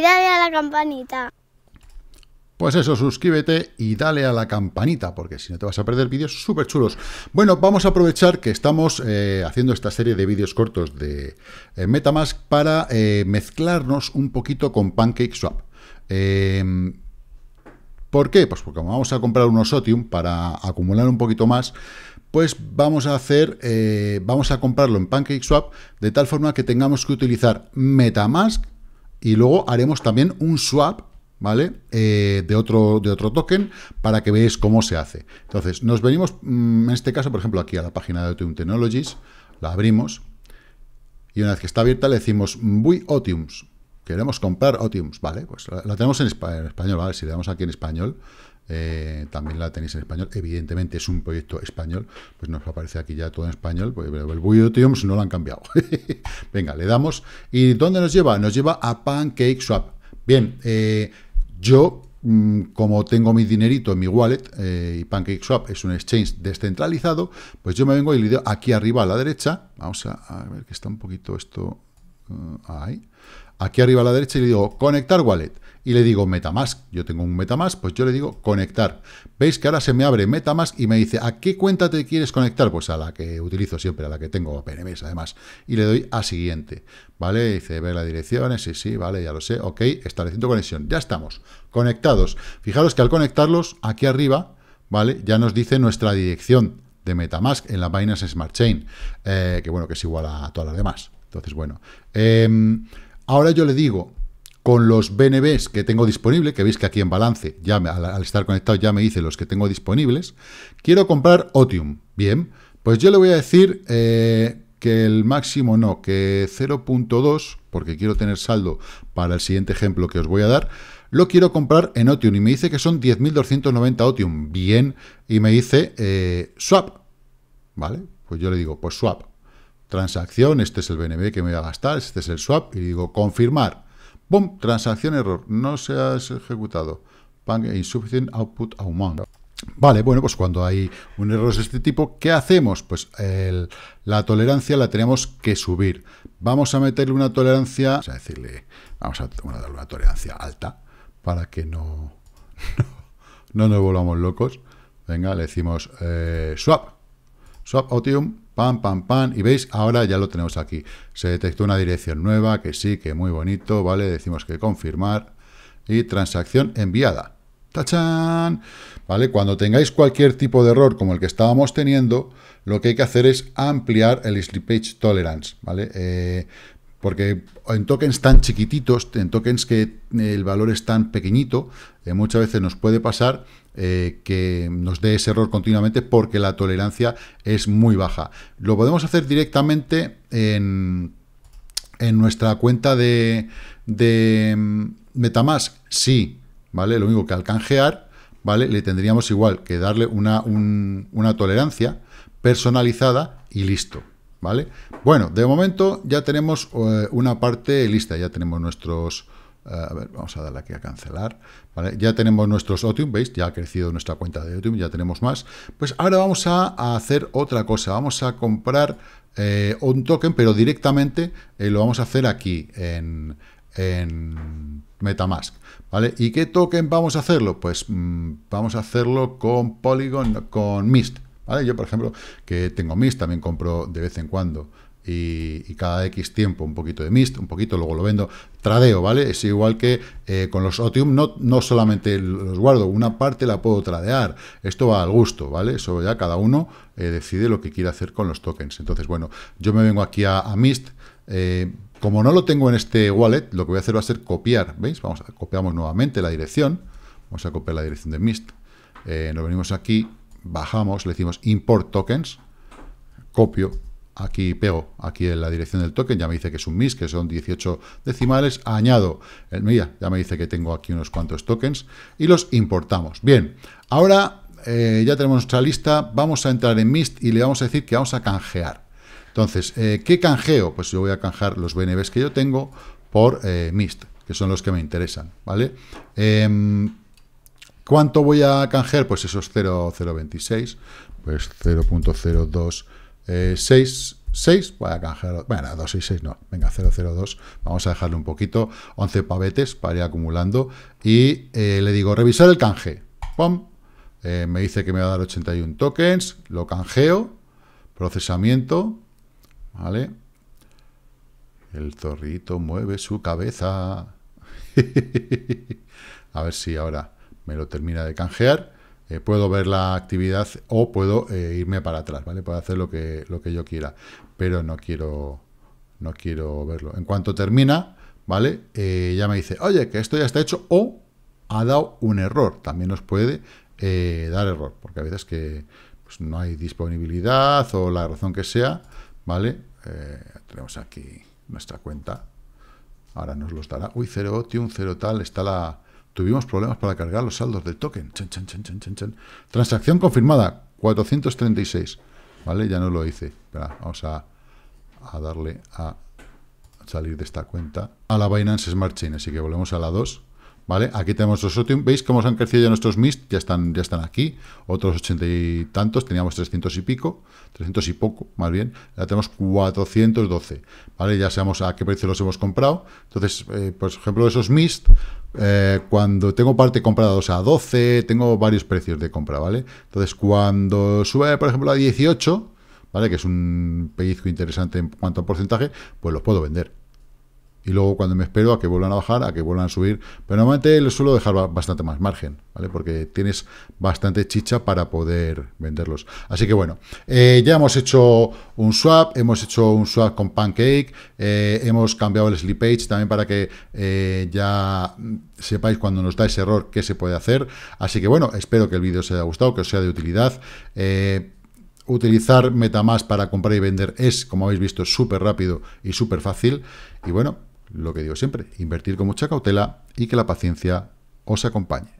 dale a la campanita. Pues eso, suscríbete y dale a la campanita, porque si no te vas a perder vídeos súper chulos. Bueno, vamos a aprovechar que estamos eh, haciendo esta serie de vídeos cortos de eh, Metamask para eh, mezclarnos un poquito con PancakeSwap. Em, ¿Por qué? Pues porque vamos a comprar unos Sotium para acumular un poquito más, pues vamos a hacer, vamos a comprarlo en PancakeSwap de tal forma que tengamos que utilizar Metamask y luego haremos también un swap ¿vale? Eh, de, otro, de otro token para que veáis cómo se hace. Entonces, nos venimos, mm, en este caso, por ejemplo, aquí a la página de Otium Technologies, la abrimos y una vez que está abierta le decimos Voy Otiums, queremos comprar Otiums, ¿vale? Pues la, tenemos en, español, ¿vale? Si le damos aquí en español, eh, también la tenéis en español. Evidentemente es un proyecto español, pues nos aparece aquí ya todo en español, pero pues, el Buyotiums no lo han cambiado. Venga, le damos. ¿Y dónde nos lleva? Nos lleva a PancakeSwap. Bien, eh, yo mm, como tengo mi dinerito en mi wallet eh, y y PancakeSwap es un exchange descentralizado, pues yo me vengo y le doy aquí arriba a la derecha, vamos a, ver que está un poquito esto ahí, aquí arriba a la derecha y le digo conectar wallet y le digo Metamask. Yo tengo un Metamask, pues yo le digo conectar. Veis que ahora se me abre Metamask y me dice, ¿a qué cuenta te quieres conectar? Pues a la que utilizo siempre, a la que tengo, PNBs además. Y le doy a siguiente, ¿vale? Dice, ver la dirección... sí, sí, vale, ya lo sé, ok, estableciendo conexión. Ya estamos, conectados. Fijaros que al conectarlos, aquí arriba, ¿vale? Ya nos dice nuestra dirección de Metamask en la vainas Smart Chain, eh, que bueno, que es igual a todas las demás. Entonces, bueno, em, ahora yo le digo, con los BNBs que tengo disponible, que veis que aquí en balance, ya me, al, estar conectado ya me dice los que tengo disponibles, quiero comprar Otium. Bien, pues yo le voy a decir eh, que el máximo no, que 0.2, porque quiero tener saldo para el siguiente ejemplo que os voy a dar, lo quiero comprar en Otium y me dice que son 10.290 Otium. Bien, y me dice eh, swap. ¿Vale? Pues yo le digo, pues swap. Transacción, este es el BNB que me voy a gastar, este es el swap, y digo confirmar. ¡Bum! Transacción error. No se ha ejecutado. Pang e insufficient output amount. Vale, bueno, pues cuando hay un error de este tipo, ¿qué hacemos? Pues la tolerancia la tenemos que subir. Vamos a meterle una tolerancia, vamos a decirle, vamos a, una tolerancia alta para que no, no, nos volvamos locos. Venga, le decimos eh, swap swap pan, pam, pam, pam, y veis, ahora ya lo tenemos aquí. Se detectó una dirección nueva, que sí, que muy bonito, ¿vale? Decimos que confirmar y transacción enviada. tachan ¿Vale? Cuando tengáis cualquier tipo de error como el que estábamos teniendo, lo que hay que hacer es ampliar el Slippage tolerance, ¿vale? Eh, porque en tokens tan chiquititos, en tokens que eh, el valor es tan pequeñito, eh, muchas veces nos puede pasar eh, que nos dé ese error continuamente porque la tolerancia es muy baja. Lo podemos hacer directamente en, nuestra cuenta de, mm, Metamask, sí, ¿vale? Lo único que al canjear, ¿vale? Le tendríamos igual que darle una, una tolerancia personalizada y listo. ¿vale? Bueno, de momento ya tenemos eh, una parte lista, ya tenemos nuestros... Eh, a ver, vamos a darle aquí a cancelar. Ya tenemos nuestros Otium, ¿veis? Ya ha crecido nuestra cuenta de Otium, ya tenemos más. Pues ahora vamos a, hacer otra cosa. Vamos a comprar eh, un token, pero directamente lo vamos a hacer aquí, en, en Metamask. ¿Vale? ¿Y qué token vamos a hacerlo? Pues mm, vamos a hacerlo con Polygon, con Mist, yo, por ejemplo, que tengo Mist, también compro de vez en cuando y, cada X tiempo un poquito de Mist, un poquito, luego lo vendo. Tradeo, ¿vale? Es igual que eh, con los Otium, no, no solamente los guardo, una parte la puedo tradear. Esto va al gusto, ¿vale? Eso ya cada uno eh, decide lo que quiere hacer con los tokens. Entonces, bueno, yo me vengo aquí a, Mist. Eh, como no lo tengo en este wallet, lo que voy a hacer va a ser copiar, ¿veis? Vamos a, copiamos nuevamente la dirección. Vamos a copiar la dirección de Mist. nos venimos aquí bajamos, le decimos import tokens, copio, aquí pego, aquí en la dirección del token, ya me dice que es un MIST, que son 18 decimales, añado el media ya me dice que tengo aquí unos cuantos tokens, y los importamos. Bien, ahora eh, ya tenemos nuestra lista, vamos a entrar en MIST y le vamos a decir que vamos a canjear. Entonces, eh, ¿qué canjeo? Pues yo voy a canjear los BNBs que yo tengo por eh, MIST, que son los que me interesan, ¿vale? Em, ¿Cuánto voy a canjear? Pues esos 0,026, pues 0.0266. Eh, voy a canjear, bueno, 266 no, venga, 002, vamos a dejarle un poquito, 11 pavetes para ir acumulando, y eh, le digo, revisar el canje, pum, eh, me dice que me va a dar 81 tokens, lo canjeo, procesamiento, ¿vale? El zorrito mueve su cabeza. a ver si ahora me lo termina de canjear, eh, puedo ver la actividad o puedo eh, irme para atrás, ¿vale? Puedo hacer lo que, lo que yo quiera, pero no quiero, no quiero verlo. En cuanto termina, ¿vale? Eh, ya me dice, oye, que esto ya está hecho o ha dado un error. También nos puede dar error, porque a veces que pues, no hay disponibilidad o la razón que sea, ¿vale? tenemos aquí nuestra cuenta. Ahora nos lo dará. Uy, 0 un cero tal, está la, Tuvimos problemas para cargar los saldos del token. Transacción confirmada, 436. ¿Vale? Ya no lo hice. Espera, vamos a, a darle a salir de esta cuenta a la Binance Smart Chain. Así que volvemos a la 2. ¿vale? Aquí tenemos los últimos. ¿Veis cómo se han crecido ya nuestros MIST? Ya están, ya están aquí. Otros ochenta y tantos, teníamos 300 y pico, 300 y poco, más bien. Ya tenemos 412, ¿vale? Ya sabemos a qué precio los hemos comprado. Entonces, eh, por ejemplo, esos MIST, eh, cuando tengo parte comprada o sea, a 12, tengo varios precios de compra, ¿vale? Entonces, cuando sube, por ejemplo, a 18... ¿Vale? Que es un pellizco interesante en cuanto a porcentaje, pues los puedo vender y luego cuando me espero a que vuelvan a bajar, a que vuelvan a subir. Pero normalmente les suelo dejar bastante más margen, ¿vale? Porque tienes bastante chicha para poder venderlos. Así que bueno, eh, ya hemos hecho un swap, hemos hecho un swap con Pancake, eh, hemos cambiado el sleep page también para que eh, ya sepáis cuando nos da ese error qué se puede hacer. Así que bueno, espero que el vídeo os haya gustado, que os sea de utilidad utilizar MetaMask para comprar y vender es, como habéis visto, súper rápido y súper fácil. Y bueno, lo que digo siempre, invertir con mucha cautela y que la paciencia os acompañe.